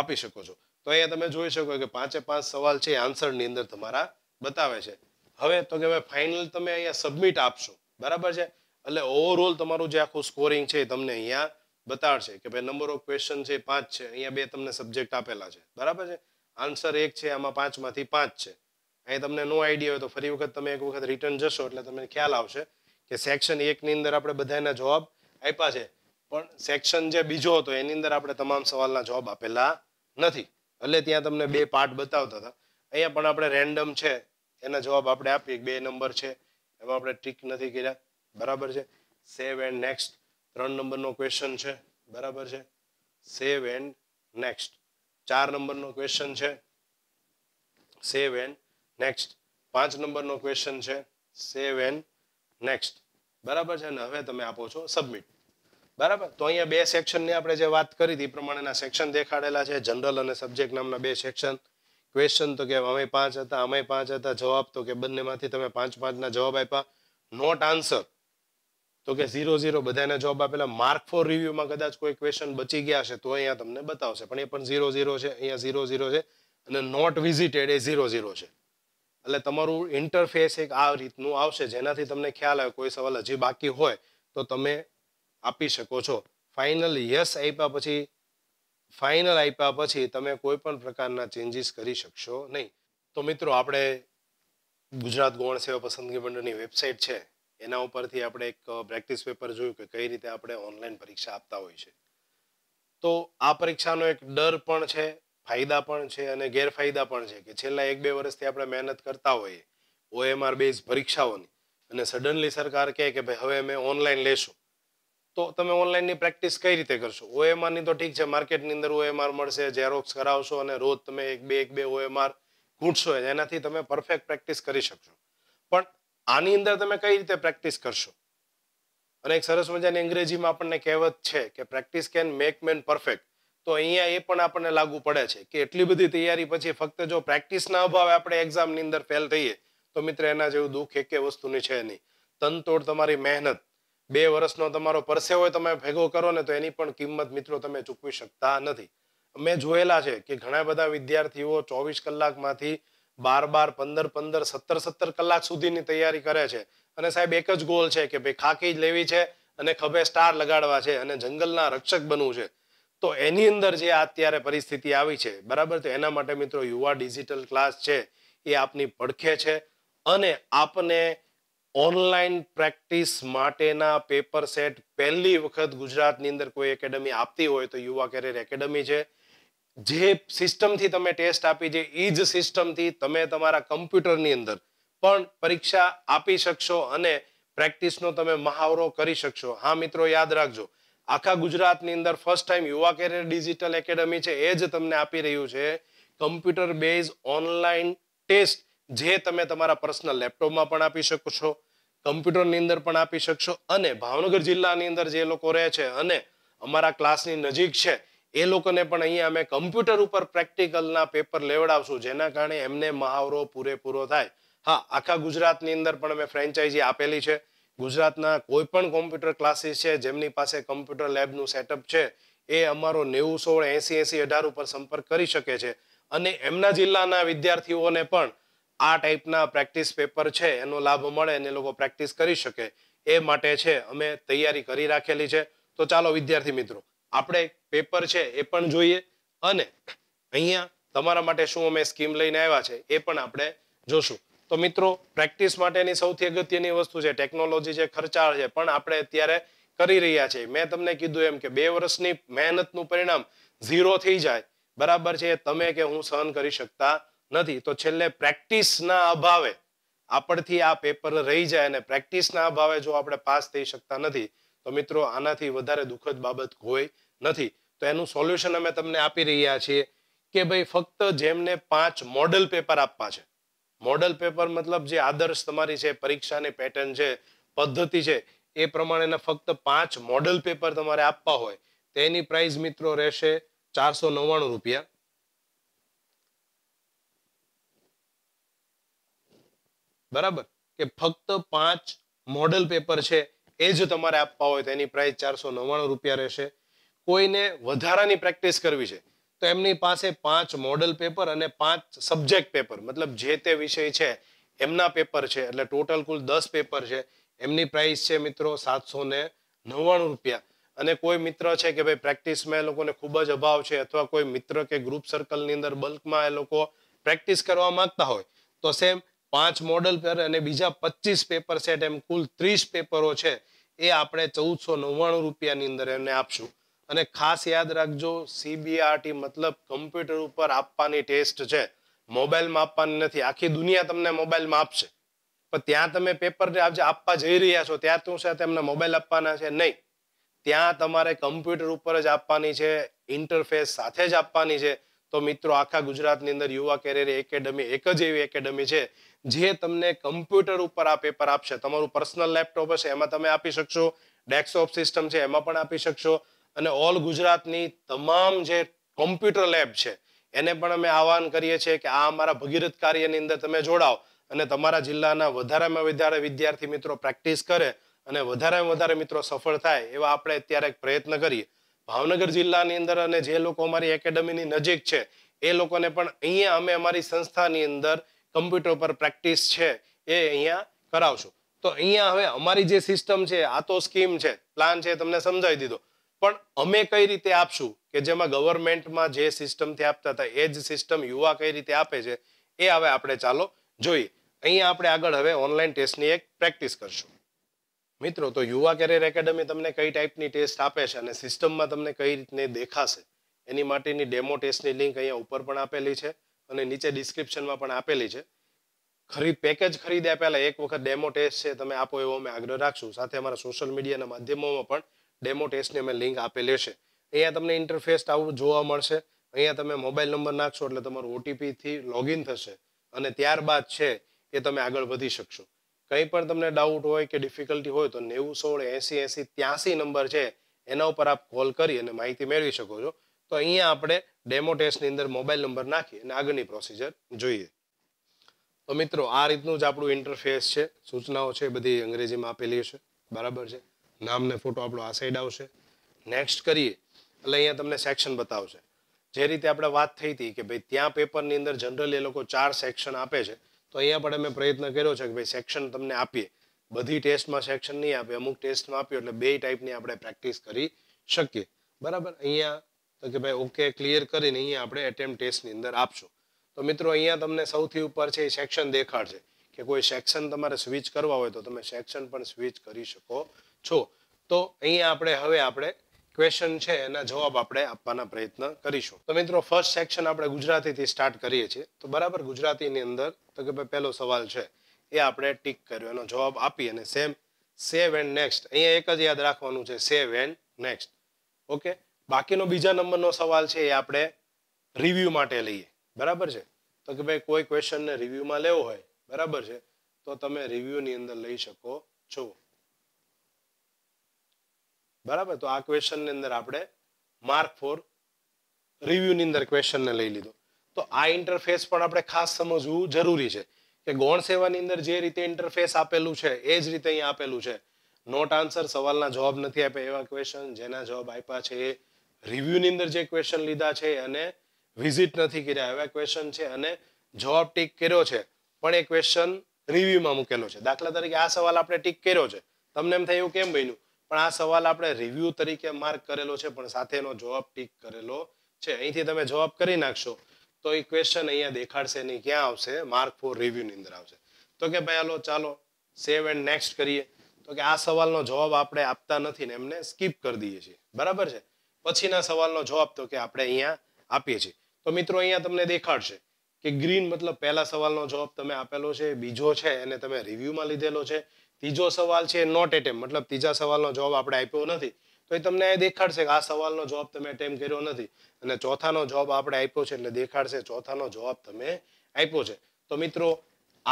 આપી શકો છો તો અહીંયા તમે જોઈ શકો કે પાંચે પાંચ સવાલ છે આન્સરની અંદર તમારા બતાવે છે હવે તો કે હવે ફાઇનલ તમે અહીંયા સબમિટ આપશો બરાબર છે એટલે ઓવરઓલ તમારું જે આખું સ્કોરિંગ છે તમને અહીંયા બતાવશે કે ભાઈ નંબર ઓફ ક્વેશ્ચન છે પાંચ છે અહીંયા બે તમને સબ્જેક્ટ આપેલા છે બરાબર છે આન્સર એક છે આમાં પાંચમાંથી પાંચ છે અહીંયા તમને નો આઈડિયા હોય તો ફરી વખત તમે એક વખત રિટર્ન જશો એટલે તમને ખ્યાલ આવશે કે સેક્શન એકની અંદર આપણે બધાના જવાબ આપ્યા છે પણ સેક્શન જે બીજો હતો એની અંદર આપણે તમામ સવાલના જવાબ આપેલા નથી એટલે ત્યાં તમને બે પાર્ટ બતાવતા હતા અહીંયા પણ આપણે રેન્ડમ છે એના જવાબ આપણે આપીએ બે નંબર છે એમાં આપણે ટીક નથી કર્યા બરાબર છે સેવ એન્ડ નેક્સ્ટ ત્રણ નંબરનો ક્વેશ્ચન છે બરાબર છે સેવ એન્ડ નેક્સ્ટ ચાર નંબરનો ક્વેશ્ચન છે સેવ એન્ડ નેક્સ્ટ પાંચ નંબરનો ક્વેશ્ચન છે સેવ એન્ડ નેક્સ્ટ બરાબર છે ને હવે તમે આપો છો સબમિટ બરાબર તો અહીંયા બે સેક્શનની આપણે જે વાત કરી હતી એ પ્રમાણેના સેક્શન દેખાડેલા છે જનરલ અને સબ્જેક્ટ નામના બે સેક્શન ક્વેશ્ચન તો કે અમે પાંચ હતા અમે પાંચ હતા જવાબ તો કે બંનેમાંથી તમે પાંચ પાંચના જવાબ આપ્યા નોટ આન્સર તો કે ઝીરો ઝીરો બધાને જવાબ આપેલા માર્ક ફોર રિવ્યુમાં કદાચ કોઈ ક્વેશ્ચન બચી ગયા છે તો અહીંયા તમને બતાવશે પણ એ પણ ઝીરો ઝીરો છે અહીંયા ઝીરો ઝીરો છે અને નોટ વિઝિટેડ એ ઝીરો ઝીરો છે એટલે તમારું ઇન્ટરફેસ એક આ રીતનું આવશે જેનાથી તમને ખ્યાલ આવે કોઈ સવાલ હજી બાકી હોય તો તમે આપી શકો છો ફાઇનલ યસ આપ્યા પછી ફાઇનલ આપ્યા પછી તમે કોઈ પણ પ્રકારના ચેન્જીસ કરી શકશો નહીં તો મિત્રો આપણે ગુજરાત ગૌણ સેવા પસંદગી મંડળની વેબસાઇટ છે એના ઉપરથી આપણે એક પ્રેક્ટિસ પેપર જોયું કે કઈ રીતે આપણે ઓનલાઈન પરીક્ષા આપતા હોય છે તો આ પરીક્ષાનો એક ડર પણ છે ફાયદા પણ છે અને ગેરફાયદા પણ છે કે છેલ્લા એક બે વર્ષથી આપણે મહેનત કરતા હોઈએ ઓએમઆર બેઝ પરીક્ષાઓની અને સડનલી સરકાર કહે કે ભાઈ હવે અમે ઓનલાઈન લેશું તો તમે ઓનલાઈનની પ્રેક્ટિસ કઈ રીતે કરશો ઓએમઆરની તો ઠીક છે માર્કેટની અંદર ઓએમઆર મળશે ઝેરોક્સ કરાવશો અને રોજ તમે એક બે એક બે ઓએમઆર ઘૂંટશો એનાથી તમે પરફેક્ટ પ્રેક્ટિસ કરી શકશો પણ આની અંદર તમે કઈ રીતે પ્રેક્ટિસ કરશો અને એક સરસ મજાની અંગ્રેજીમાં આપણને કહેવત છે કે practice can make man perfect તો અહીંયા એ પણ આપણને લાગુ પડે છે કે એટલી બધી તૈયારી પછી ફક્ત જો પ્રેક્ટિસના અભાવે આપણે એક્ઝામની અંદર ફેલ થઈએ તો મિત્ર એના જેવું દુઃખ એકે વસ્તુની છે નહીં તનતોડ તમારી મહેનત બે વર્ષનો તમારો પરસેવો તમે ભેગો કરો ને તો એની પણ કિંમત મિત્રો તમે ચૂકવી શકતા નથી મેં જોયેલા છે કે ઘણા બધા વિદ્યાર્થીઓ ચોવીસ કલાકમાંથી બાર બાર પંદર પંદર સત્તર સત્તર કલાક સુધીની તૈયારી કરે છે અને સાહેબ એક જ ગોલ છે કે ભાઈ ખાકી જ લેવી છે અને ખભે સ્ટાર લગાડવા છે અને જંગલના રક્ષક બનવું છે તો એની અંદર જે અત્યારે પરિસ્થિતિ આવી છે બરાબર તો એના માટે મિત્રો યુવા ડિજિટલ ક્લાસ છે એ આપની પડખે છે અને આપને ઓનલાઈન પ્રેક્ટિસ માટેના પેપર સેટ પહેલી વખત ગુજરાતની અંદર કોઈ એકેડમી આપતી હોય તો યુવા કેરિયર એકેડમી છે જે સિસ્ટમથી તમે ટેસ્ટ આપી છે એ જ સિસ્ટમથી તમે તમારા કમ્પ્યુટરની અંદર પણ પરીક્ષા આપી શકશો અને પ્રેક્ટિસનો તમે મહાવરો કરી શકશો હા મિત્રો યાદ રાખજો આખા ગુજરાતની અંદર first time Yuva career digital academy છે એ જ તમને આપી રહ્યું છે કમ્પ્યુટર બેઝ ઓનલાઈન ટેસ્ટ જે તમે તમારા પર્સનલ લેપટોપમાં પણ આપી શકો છો કમ્પ્યુટરની અંદર પણ આપી શકશો અને ભાવનગર જિલ્લાની અંદર જે લોકો રહે છે અને અમારા ક્લાસની નજીક છે એ લોકોને પણ અહીંયા અમે કમ્પ્યુટર ઉપર પ્રેક્ટિકલના પેપર લેવડાવશું જેના કારણે એમને મહાવરો પૂરેપૂરો થાય હા આખા ગુજરાતની અંદર પણ અમે ફ્રેન્ચાઇઝી આપેલી છે ગુજરાતના કોઈપણ કોમ્પ્યુટર ક્લાસીસ છે જેમની પાસે કોમ્પ્યુટર લેબનું સેટઅપ છે એ અમારો નેવું સોળ એસી એસી અઢાર ઉપર સંપર્ક કરી શકે છે અને એમના જિલ્લાના વિદ્યાર્થીઓને પણ આ ટાઈપના પ્રેક્ટિસ પેપર છે એનો લાભ મળે અને લોકો પ્રેક્ટિસ કરી શકે એ માટે છે અમે તૈયારી કરી રાખેલી છે તો ચાલો વિદ્યાર્થી મિત્રો આપણે પેપર છે એ પણ જોઈએ અને અહીંયા તમારા માટે શું અમે સ્કીમ લઈને આવ્યા છે એ પણ આપણે જોશું તો મિત્રો પ્રેક્ટિસ માટેની સૌથી અગત્યની વસ્તુ છે ટેકનોલોજી છે ખર્ચાળ છે પણ આપણે અત્યારે કરી રહ્યા છીએ મેં તમને કીધું એમ કે બે વર્ષની મહેનતનું પરિણામ ઝીરો થઈ જાય બરાબર છે તમે કે હું સહન કરી શકતા નથી તો છેલ્લે પ્રેક્ટિસના અભાવે આપણથી આ પેપર રહી જાય અને પ્રેક્ટિસના અભાવે જો આપણે પાસ થઈ શકતા નથી તો મિત્રો આનાથી વધારે દુઃખદ બાબત હોય નથી તો એનું સોલ્યુશન અમે તમને આપી રહ્યા છીએ કે ભાઈ ફક્ત જેમને પાંચ મોડલ પેપર આપવા છે મોડલ પેપર મતલબ જે આદર્શ તમારી છે પરીક્ષાની પેટર્ન છે પદ્ધતિ છે એ પ્રમાણેના ફક્ત પાંચ મોડલ પેપર તમારે આપવા હોય તેની એની પ્રાઇસ મિત્રો રહેશે ચારસો નવ્વાણું રૂપિયા બરાબર કે ફક્ત પાંચ મોડલ પેપર છે એ જ તમારે આપવા હોય તેની એની પ્રાઇસ ચારસો નવ્વાણું રૂપિયા રહેશે કોઈને વધારાની પ્રેક્ટિસ કરવી છે તો એમની પાસે પાંચ મોડલ પેપર અને પાંચ સબ્જેક્ટ પેપર મતલબ જે તે વિષય છે એમના પેપર છે એટલે ટોટલ કુલ દસ પેપર છે એમની પ્રાઇસ છે મિત્રો સાતસો ને નવ્વાણું રૂપિયા અને કોઈ મિત્ર છે કે ભાઈ પ્રેક્ટિસમાં એ લોકોને ખૂબ જ અભાવ છે અથવા કોઈ મિત્ર કે ગ્રુપ સર્કલની અંદર બલ્કમાં એ લોકો પ્રેક્ટિસ કરવા માંગતા હોય તો સેમ પાંચ મોડલ પર અને બીજા પચીસ પેપર સેટ એમ કુલ ત્રીસ પેપરો છે એ આપણે ચૌદસો નવ્વાણું રૂપિયાની અંદર એમને આપશું અને ખાસ યાદ રાખજો સીબીઆરટી મતલબ કમ્પ્યુટર ઉપર આપવાની ટેસ્ટ છે મોબાઈલમાં આપવાની નથી આખી દુનિયા તમને મોબાઈલમાં આપશે પણ ત્યાં તમે પેપર જે આપવા જઈ રહ્યા છો ત્યાં તું છે એમને મોબાઈલ આપવાના છે નહીં ત્યાં તમારે કમ્પ્યુટર ઉપર જ આપવાની છે ઇન્ટરફેસ સાથે જ આપવાની છે તો મિત્રો આખા ગુજરાતની અંદર યુવા કેરિયર એકેડમી એક જ એવી એકેડમી છે જે તમને કમ્પ્યુટર ઉપર આ પેપર આપશે તમારું પર્સનલ લેપટોપ હશે એમાં તમે આપી શકશો ડેસ્કટોપ સિસ્ટમ છે એમાં પણ આપી શકશો અને ઓલ ગુજરાતની તમામ જે કોમ્પ્યુટર લેબ છે એને પણ અમે આહવાન કરીએ છીએ કે આ અમારા ભગીરથ કાર્યની અંદર તમે જોડાઓ અને તમારા જિલ્લાના વધારેમાં વધારે વિદ્યાર્થી મિત્રો પ્રેક્ટિસ કરે અને વધારેમાં વધારે મિત્રો સફળ થાય એવા આપણે અત્યારે પ્રયત્ન કરીએ ભાવનગર જિલ્લાની અંદર અને જે લોકો અમારી એકેડમીની નજીક છે એ લોકોને પણ અહીંયા અમે અમારી સંસ્થાની અંદર કમ્પ્યુટર પર પ્રેક્ટિસ છે એ અહીંયા કરાવશું તો અહીંયા હવે અમારી જે સિસ્ટમ છે આ તો સ્કીમ છે પ્લાન છે તમને સમજાવી દીધો પણ અમે કઈ રીતે આપશું કે જેમાં ગવર્મેન્ટમાં જે સિસ્ટમથી આપતા હતા એ જ સિસ્ટમ યુવા કઈ રીતે આપે છે એ હવે આપણે ચાલો જોઈએ અહીંયા આપણે આગળ હવે ઓનલાઈન ટેસ્ટની એક પ્રેક્ટિસ કરશું મિત્રો તો યુવા કેરિયર એકેડમી તમને કઈ ટાઈપની ટેસ્ટ આપે છે અને સિસ્ટમમાં તમને કઈ રીતની દેખાશે એની માટેની ડેમો ટેસ્ટની લિંક અહીંયા ઉપર પણ આપેલી છે અને નીચે ડિસ્ક્રિપ્શનમાં પણ આપેલી છે ખરીદ પેકેજ ખરીદ્યા પહેલાં એક વખત ડેમો ટેસ્ટ છે તમે આપો એવો અમે આગ્રહ રાખશું સાથે અમારા સોશિયલ મીડિયાના માધ્યમોમાં પણ ડેમો ટેસ્ટની અમે લિંક આપેલી છે અહીંયા તમને ઇન્ટરફેસ આવું જોવા મળશે અહીંયા તમે મોબાઈલ નંબર નાખશો એટલે તમારું ઓટીપીથી લોગિન થશે અને ત્યારબાદ છે એ તમે આગળ વધી શકશો કંઈ પણ તમને ડાઉટ હોય કે ડિફિકલ્ટી હોય તો નેવું સોળ એંસી એંસી ત્યાંસી નંબર છે એના ઉપર આપ કોલ કરી અને માહિતી મેળવી શકો છો તો અહીંયા આપણે ડેમો ટેસ્ટની અંદર મોબાઈલ નંબર નાખી અને આગળની પ્રોસીજર જોઈએ તો મિત્રો આ રીતનું જ આપણું ઇન્ટરફેસ છે સૂચનાઓ છે બધી અંગ્રેજીમાં આપેલી છે બરાબર છે નામ ને ફોટો આપણો આ સાઈડ આવશે નેક્સ્ટ કરીએ એટલે અહીંયા તમને સેક્શન બતાવશે જે રીતે આપણે વાત થઈ હતી કે ભાઈ ત્યાં પેપરની અંદર જનરલી એ લોકો ચાર સેક્શન આપે છે તો અહીંયા પણ અમે પ્રયત્ન કર્યો છે કે ભાઈ સેક્શન તમને આપીએ બધી ટેસ્ટમાં સેક્શન નહીં આપે અમુક ટેસ્ટમાં આપ્યો એટલે બે ટાઈપની આપણે પ્રેક્ટિસ કરી શકીએ બરાબર અહીંયા તો કે ભાઈ ઓકે ક્લિયર કરીને અહીંયા આપણે એટેમ્પ ટેસ્ટની અંદર આપશો તો મિત્રો અહીંયા તમને સૌથી ઉપર છે એ સેક્શન દેખાડશે કે કોઈ સેક્શન તમારે સ્વિચ કરવા હોય તો તમે સેક્શન પણ સ્વિચ કરી શકો છો તો અહીંયા આપણે હવે આપણે ક્વેશ્ચન છે એના જવાબ આપણે આપવાના પ્રયત્ન કરીશું તો મિત્રો ફર્સ્ટ સેક્શન આપણે ગુજરાતીથી સ્ટાર્ટ કરીએ છીએ તો બરાબર ગુજરાતીની અંદર તો કે ભાઈ પહેલો સવાલ છે એ આપણે ટીક કર્યો એનો જવાબ આપી અને સેમ સેવ એન્ડ નેક્સ્ટ અહીંયા એક જ યાદ રાખવાનું છે સેવ એન્ડ નેક્સ્ટ ઓકે બાકીનો બીજા નંબરનો સવાલ છે એ આપણે રિવ્યૂ માટે લઈએ બરાબર છે તો કે ભાઈ કોઈ ક્વેશ્ચનને રિવ્યૂમાં લેવો હોય બરાબર છે તો તમે રિવ્યૂની અંદર લઈ શકો છો બરાબર તો આ ક્વેશ્ચનની અંદર આપણે માર્ક ફોર રિવ્યુની અંદર ક્વેશ્ચનને લઈ લીધો તો આ ઇન્ટરફેસ પણ આપણે ખાસ સમજવું જરૂરી છે કે ગૌણ સેવાની અંદર જે રીતે ઇન્ટરફેસ આપેલું છે એ જ રીતે અહીંયા આપેલું છે નોટ આન્સર સવાલના જવાબ નથી આપ્યા એવા ક્વેશ્ચન જેના જવાબ આપ્યા છે એ રિવ્યુની અંદર જે ક્વેશ્ચન લીધા છે અને વિઝિટ નથી કર્યા એવા ક્વેશ્ચન છે અને જવાબ ટીક કર્યો છે પણ એ ક્વેશ્ચન રિવ્યુમાં મૂકેલો છે દાખલા તરીકે આ સવાલ આપણે ટીક કર્યો છે તમને એમ થાય એવું કેમ બન્યું પણ આ સવાલ આપણે રિવ્યુ તરીકે માર્ક કરેલો છે પણ સાથે એનો જવાબ ટીક કરેલો છે અહીંથી તમે જવાબ કરી નાખશો તો એ ક્વેશ્ચન અહીંયા દેખાડશે નહીં ક્યાં આવશે માર્ક ફોર રિવ્યુની અંદર આવશે તો કે ભાઈ હાલો ચાલો સેવ એન્ડ નેક્સ્ટ કરીએ તો કે આ સવાલનો જવાબ આપણે આપતા નથી ને એમને સ્કીપ કરી દઈએ છીએ બરાબર છે પછીના સવાલનો જવાબ તો કે આપણે અહીંયા આપીએ છીએ તો મિત્રો અહીંયા તમને દેખાડશે કે ગ્રીન મતલબ પહેલા સવાલનો જવાબ તમે આપેલો છે બીજો છે એને તમે રિવ્યુમાં લીધેલો છે ત્રીજો સવાલ છે નોટ એટેમ મતલબ ત્રીજા સવાલનો જવાબ આપણે આપ્યો નથી તો એ તમને દેખાડશે કે આ સવાલનો જવાબ તમે એટેમ કર્યો નથી અને ચોથાનો જવાબ આપણે આપ્યો છે એટલે દેખાડશે ચોથાનો જવાબ તમે આપ્યો છે તો મિત્રો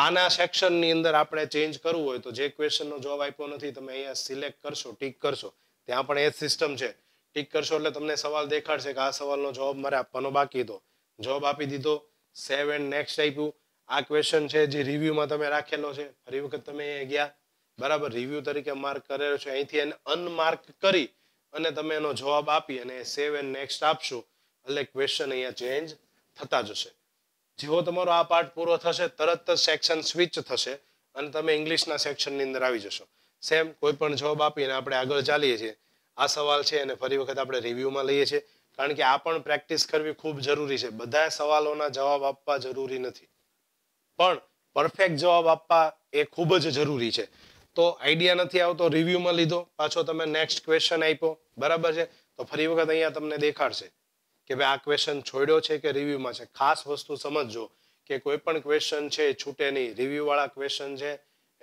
આના સેક્શનની અંદર આપણે ચેન્જ કરવું હોય તો જે ક્વેશ્ચનનો જવાબ આપ્યો નથી તમે અહીંયા સિલેક્ટ કરશો ટીક કરશો ત્યાં પણ એ જ સિસ્ટમ છે ટીક કરશો એટલે તમને સવાલ દેખાડશે કે આ સવાલનો જવાબ મારે આપવાનો બાકી હતો જવાબ આપી દીધો સેવન નેક્સ્ટ આપ્યું આ ક્વેશ્ચન છે જે રિવ્યુમાં તમે રાખેલો છે ફરી વખત તમે અહીંયા ગયા બરાબર રિવ્યુ તરીકે માર્ક કરેલો છે અહીંથી એને અનમાર્ક કરી અને તમે એનો જવાબ આપી અને સેવ એન્ડ નેક્સ્ટ આપશો એટલે ક્વેશ્ચન અહીંયા ચેન્જ થતા જશે જેવો તમારો આ પાર્ટ પૂરો થશે તરત જ સેક્શન સ્વિચ થશે અને તમે ઇંગ્લિશના સેક્શનની અંદર આવી જશો સેમ કોઈ પણ જવાબ આપીને આપણે આગળ ચાલીએ છીએ આ સવાલ છે એને ફરી વખત આપણે રિવ્યુમાં લઈએ છીએ કારણ કે આ પણ પ્રેક્ટિસ કરવી ખૂબ જરૂરી છે બધા સવાલોના જવાબ આપવા જરૂરી નથી પણ પરફેક્ટ જવાબ આપવા એ ખૂબ જ જરૂરી છે તો આઈડિયા નથી આવતો રિવ્યુમાં લીધો પાછો તમે નેક્સ્ટ ક્વેશ્ચન આપ્યો બરાબર છે તો ફરી વખત અહીંયા તમને દેખાડશે કે ભાઈ આ ક્વેશ્ચન છોડ્યો છે કે રિવ્યુમાં છે ખાસ વસ્તુ સમજજો કે કોઈ પણ ક્વેશ્ચન છે છૂટે નહીં રિવ્યુવાળા ક્વેશ્ચન છે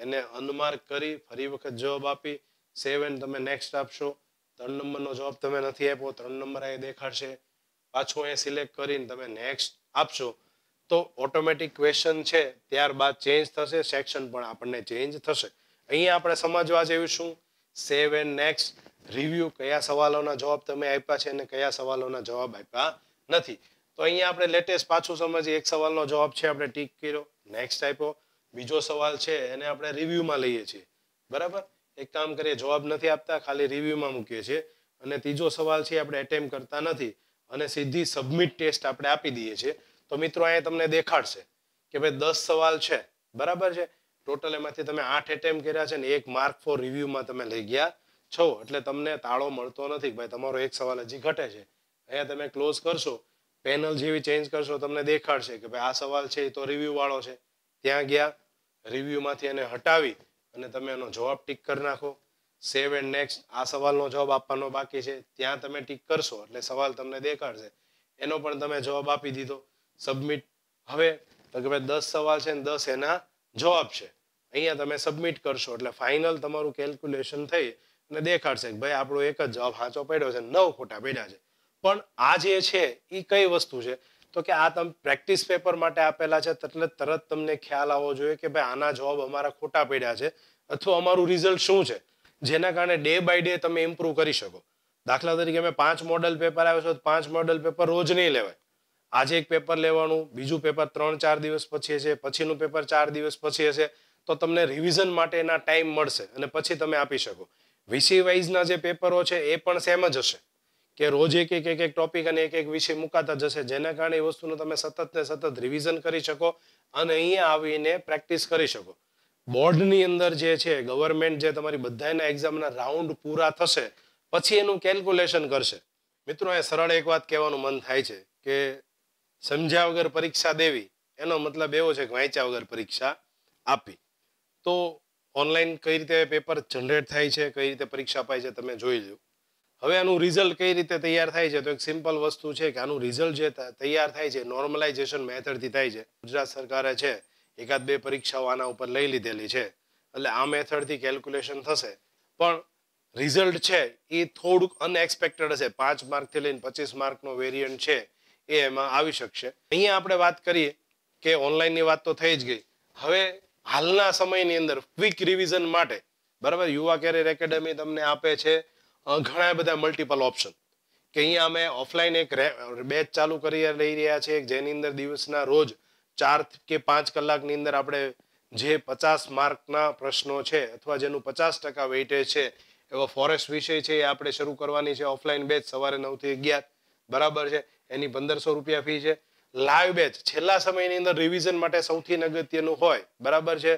એને અનમાર્ક કરી ફરી વખત જવાબ આપી સેવ એન્ડ તમે નેક્સ્ટ આપશો ત્રણ નંબરનો જવાબ તમે નથી આપ્યો ત્રણ નંબર અહીં દેખાડશે પાછો અહીં સિલેક્ટ કરીને તમે નેક્સ્ટ આપશો તો ઓટોમેટિક ક્વેશ્ચન છે ત્યારબાદ ચેન્જ થશે સેક્શન પણ આપણને ચેન્જ થશે અહીંયા આપણે સમજવા જેવું શું સેવ એન્ડ નેક્સ્ટ રિવ્યુ કયા સવાલોના જવાબ તમે આપ્યા છે અને કયા સવાલોના જવાબ આપ્યા નથી તો અહીંયા આપણે લેટેસ્ટ પાછું સમજીએ એક સવાલનો જવાબ છે આપણે ટીક કર્યો નેક્સ્ટ આપ્યો બીજો સવાલ છે એને આપણે રિવ્યુમાં લઈએ છીએ બરાબર એક કામ કરીએ જવાબ નથી આપતા ખાલી રિવ્યુમાં મૂકીએ છીએ અને ત્રીજો સવાલ છે આપણે એટેમ્પ કરતા નથી અને સીધી સબમિટ ટેસ્ટ આપણે આપી દઈએ છીએ તો મિત્રો અહીંયા તમને દેખાડશે કે ભાઈ દસ સવાલ છે બરાબર છે ટોટલ એમાંથી તમે આઠ એટેમ્પ કર્યા છે ને એક માર્ક ફોર રિવ્યુમાં તમે લઈ ગયા છો એટલે તમને તાળો મળતો નથી ભાઈ તમારો એક સવાલ હજી ઘટે છે અહીંયા તમે ક્લોઝ કરશો પેનલ જેવી ચેન્જ કરશો તમને દેખાડશે કે ભાઈ આ સવાલ છે એ તો રિવ્યુ વાળો છે ત્યાં ગયા રિવ્યુમાંથી એને હટાવી અને તમે એનો જવાબ ટીક કરી નાખો સેવ એન્ડ નેક્સ્ટ આ સવાલનો જવાબ આપવાનો બાકી છે ત્યાં તમે ટીક કરશો એટલે સવાલ તમને દેખાડશે એનો પણ તમે જવાબ આપી દીધો સબમિટ હવે તો કે ભાઈ દસ સવાલ છે ને દસ એના જવાબ છે અહીંયા તમે સબમિટ કરશો એટલે ફાઇનલ તમારું કેલ્ક્યુલેશન થઈ અને દેખાડશે કે ભાઈ આપણો એક જ જવાબ સાચો પડ્યો છે નવ ખોટા પડ્યા છે પણ આ જે છે એ કઈ વસ્તુ છે તો કે આ તમે પ્રેક્ટિસ પેપર માટે આપેલા છે એટલે તરત તમને ખ્યાલ આવવો જોઈએ કે ભાઈ આના જવાબ અમારા ખોટા પડ્યા છે અથવા અમારું રિઝલ્ટ શું છે જેના કારણે ડે બાય ડે તમે ઇમ્પ્રૂવ કરી શકો દાખલા તરીકે અમે પાંચ મોડલ પેપર આવ્યો છો તો પાંચ મોડલ પેપર રોજ નહીં લેવાય આજે એક પેપર લેવાનું બીજું પેપર ત્રણ ચાર દિવસ પછી હશે પછીનું પેપર ચાર દિવસ પછી હશે તો તમને રિવિઝન માટેના ટાઈમ મળશે અને પછી તમે આપી શકો વિસી વાઇઝના જે પેપરો છે એ પણ સેમ જ હશે કે રોજ એક એક એક એક ટોપિક અને એક એક વિષય મુકાતા જશે જેના કારણે એ વસ્તુનું તમે સતત ને સતત રિવિઝન કરી શકો અને અહીંયા આવીને પ્રેક્ટિસ કરી શકો બોર્ડની અંદર જે છે ગવર્મેન્ટ જે તમારી બધાના એક્ઝામના રાઉન્ડ પૂરા થશે પછી એનું કેલ્ક્યુલેશન કરશે મિત્રો એ સરળ એક વાત કહેવાનું મન થાય છે કે સમજ્યા વગર પરીક્ષા દેવી એનો મતલબ એવો છે કે વાંચ્યા વગર પરીક્ષા આપી તો ઓનલાઈન કઈ રીતે પેપર જનરેટ થાય છે કઈ રીતે પરીક્ષા અપાય છે તમે જોઈ લો હવે આનું રિઝલ્ટ કઈ રીતે તૈયાર થાય છે તો એક સિમ્પલ વસ્તુ છે કે આનું રિઝલ્ટ જે તૈયાર થાય છે નોર્મલાઇઝેશન મેથડથી થાય છે ગુજરાત સરકારે છે એકાદ બે પરીક્ષાઓ આના ઉપર લઈ લીધેલી છે એટલે આ મેથડથી કેલ્ક્યુલેશન થશે પણ રિઝલ્ટ છે એ થોડુંક અનએક્સપેક્ટેડ હશે પાંચ માર્કથી લઈને પચીસ માર્કનો વેરિયન્ટ છે એ એમાં આવી શકશે અહીંયા આપણે વાત કરીએ કે ઓનલાઈનની વાત તો થઈ જ ગઈ હવે હાલના સમયની અંદર ક્વિક રિવિઝન માટે બરાબર યુવા કેરિયર એકેડમી તમને આપે છે ઘણા બધા મલ્ટિપલ ઓપ્શન કે અહીંયા અમે ઓફલાઈન એક બેચ ચાલુ કરી લઈ રહ્યા છીએ જેની અંદર દિવસના રોજ ચાર કે પાંચ કલાકની અંદર આપણે જે પચાસ માર્કના પ્રશ્નો છે અથવા જેનું પચાસ ટકા વેઇટેજ છે એવો ફોરેસ્ટ વિષય છે એ આપણે શરૂ કરવાની છે ઓફલાઈન બેચ સવારે નવથી અગિયાર બરાબર છે એની પંદરસો રૂપિયા ફી છે લાઈવ બેચ છેલ્લા સમયની અંદર રિવિઝન માટે સૌથી અગત્યનું હોય બરાબર છે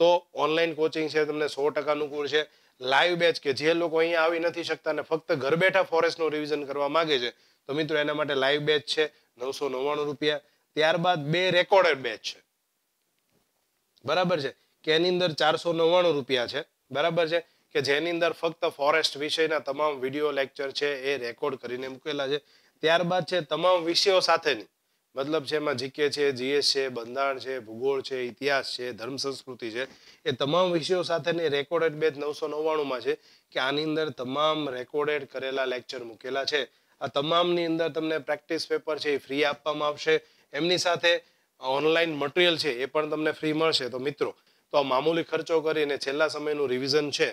તો ઓનલાઈન કોચિંગ છે તમને સો ટકા અનુકૂળ છે લાઈવ બેચ કે જે લોકો અહીંયા આવી નથી શકતા અને ફક્ત ઘર બેઠા ફોરેસ્ટનું રિવિઝન કરવા માગે છે તો મિત્રો એના માટે લાઈવ બેચ છે નવસો નવ્વાણું રૂપિયા ત્યારબાદ બે રેકોર્ડેડ બેચ છે બરાબર છે કે એની અંદર ચારસો નવ્વાણું રૂપિયા છે બરાબર છે કે જેની અંદર ફક્ત ફોરેસ્ટ વિષયના તમામ વિડીયો લેક્ચર છે એ રેકોર્ડ કરીને મૂકેલા છે ત્યારબાદ છે તમામ વિષયો સાથેની મતલબ છે એમાં જીકે છે જીએસ છે બંધારણ છે ભૂગોળ છે ઇતિહાસ છે ધર્મ સંસ્કૃતિ છે એ તમામ વિષયો સાથેની રેકોર્ડેડ બેચ નવસો નવ્વાણુંમાં છે કે આની અંદર તમામ રેકોર્ડેડ કરેલા લેક્ચર મૂકેલા છે આ તમામની અંદર તમને પ્રેક્ટિસ પેપર છે એ ફ્રી આપવામાં આવશે એમની સાથે ઓનલાઈન મટીરિયલ છે એ પણ તમને ફ્રી મળશે તો મિત્રો તો આ મામૂલી ખર્ચો કરીને છેલ્લા સમયનું રિવિઝન છે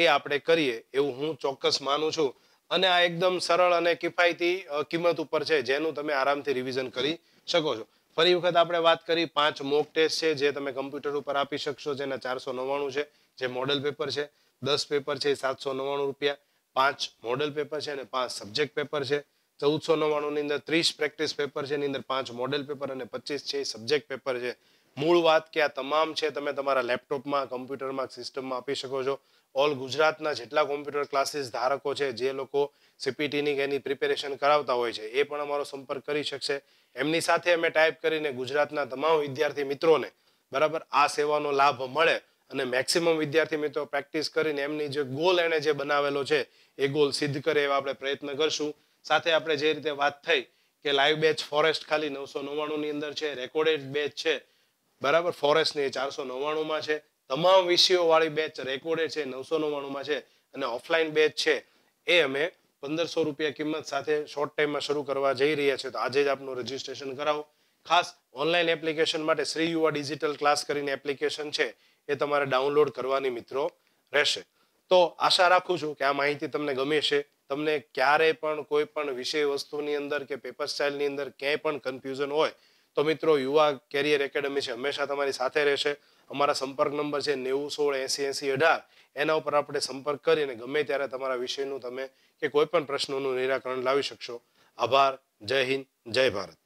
એ આપણે કરીએ એવું હું ચોક્કસ માનું છું અને આ એકદમ સરળ અને કિફાયતી કિંમત ઉપર છે જેનું તમે આરામથી રિવિઝન કરી શકો છો ફરી વખત આપણે વાત કરી પાંચ મોક ટેસ્ટ છે જે તમે કમ્પ્યુટર ઉપર આપી શકશો જેના ચારસો નવ્વાણું છે જે મોડલ પેપર છે દસ પેપર છે એ સાતસો નવ્વાણું રૂપિયા પાંચ મોડલ પેપર છે અને પાંચ સબ્જેક્ટ પેપર છે ચૌદસો નવ્વાણુંની અંદર ત્રીસ પ્રેક્ટિસ પેપર છે એની અંદર પાંચ મોડેલ પેપર અને પચીસ છે સબ્જેક્ટ પેપર છે મૂળ વાત કે આ તમામ છે તમે તમારા લેપટોપમાં કમ્પ્યુટરમાં સિસ્ટમમાં આપી શકો છો ઓલ ગુજરાતના જેટલા કોમ્પ્યુટર ક્લાસીસ ધારકો છે જે લોકો સીપીટીની કે એની પ્રિપેરેશન કરાવતા હોય છે એ પણ અમારો સંપર્ક કરી શકશે એમની સાથે અમે ટાઈપ કરીને ગુજરાતના તમામ વિદ્યાર્થી મિત્રોને બરાબર આ સેવાનો લાભ મળે અને મેક્સિમમ વિદ્યાર્થી મિત્રો પ્રેક્ટિસ કરીને એમની જે ગોલ એને જે બનાવેલો છે એ ગોલ સિદ્ધ કરે એવા આપણે પ્રયત્ન કરશું સાથે આપણે જે રીતે વાત થઈ કે લાઈવ બેચ ફોરેસ્ટ ખાલી નવસો નવ્વાણુંની અંદર છે રેકોર્ડેડ બેચ છે બરાબર ફોરેસ્ટની ચારસો નવ્વાણુંમાં છે તમામ વિષયોવાળી બેચ રેકોર્ડેડ છે નવસો નવ્વાણુંમાં છે અને ઓફલાઈન બેચ છે એ અમે પંદરસો રૂપિયા કિંમત સાથે શોર્ટ ટાઈમમાં શરૂ કરવા જઈ રહ્યા છીએ તો આજે જ આપનું રજીસ્ટ્રેશન કરાવો ખાસ ઓનલાઈન એપ્લિકેશન માટે શ્રી યુવા ડિજિટલ ક્લાસ કરીને એપ્લિકેશન છે એ તમારે ડાઉનલોડ કરવાની મિત્રો રહેશે તો આશા રાખું છું કે આ માહિતી તમને ગમે છે તમને ક્યારે પણ કોઈ પણ વિષય વસ્તુની અંદર કે પેપર સ્ટાઇલની અંદર ક્યાંય પણ કન્ફ્યુઝન હોય તો મિત્રો યુવા કેરિયર એકેડમી છે હંમેશા તમારી સાથે રહેશે અમારા સંપર્ક નંબર છે નેવું સોળ એસી એસી અઢાર એના ઉપર આપણે સંપર્ક કરીને ગમે ત્યારે તમારા વિષયનું તમે કે કોઈ પણ પ્રશ્નોનું નિરાકરણ લાવી શકશો આભાર જય હિન્દ જય ભારત